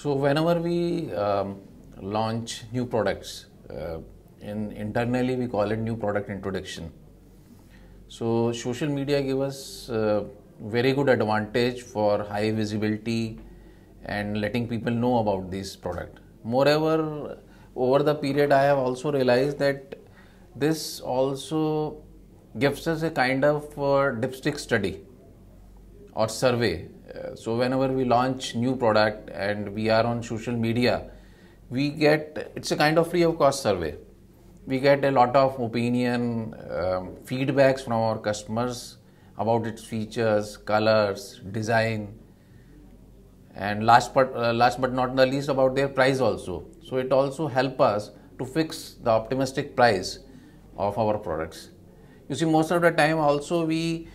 So whenever we um, launch new products, uh, in internally we call it new product introduction. So social media give us uh, very good advantage for high visibility and letting people know about this product. Moreover, over the period I have also realized that this also gives us a kind of uh, dipstick study or survey uh, so whenever we launch new product and we are on social media we get it's a kind of free of cost survey we get a lot of opinion um, feedbacks from our customers about its features colors design and last but uh, last but not the least about their price also so it also help us to fix the optimistic price of our products you see most of the time also we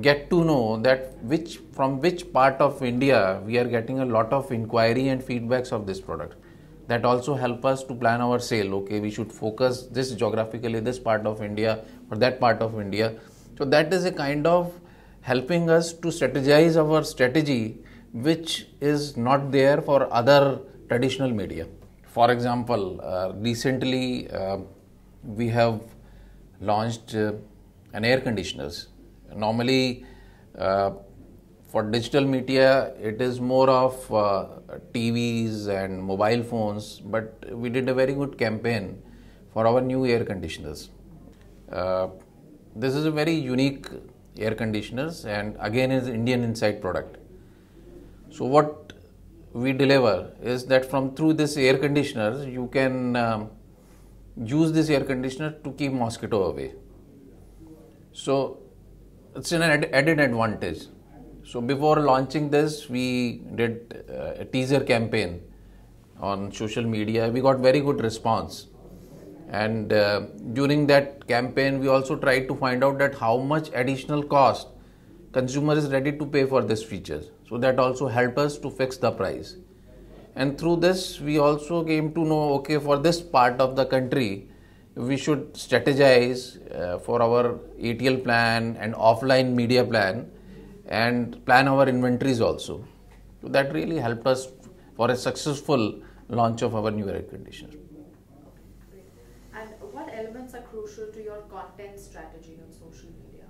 get to know that which from which part of India we are getting a lot of inquiry and feedbacks of this product. That also help us to plan our sale. Okay, we should focus this geographically, this part of India or that part of India. So that is a kind of helping us to strategize our strategy, which is not there for other traditional media. For example, uh, recently uh, we have launched uh, an air conditioners normally uh, for digital media it is more of uh, TVs and mobile phones but we did a very good campaign for our new air conditioners. Uh, this is a very unique air conditioners and again is Indian inside product. So what we deliver is that from through this air conditioners you can um, use this air conditioner to keep mosquito away. So it's an ad- added advantage. So before launching this, we did uh, a teaser campaign on social media. We got very good response, and uh, during that campaign, we also tried to find out that how much additional cost consumer is ready to pay for this feature. So that also helped us to fix the price. And through this, we also came to know okay for this part of the country we should strategize uh, for our ETL plan and offline media plan and plan our inventories also. So that really helped us for a successful launch of our new air conditioner. And what elements are crucial to your content strategy on social media?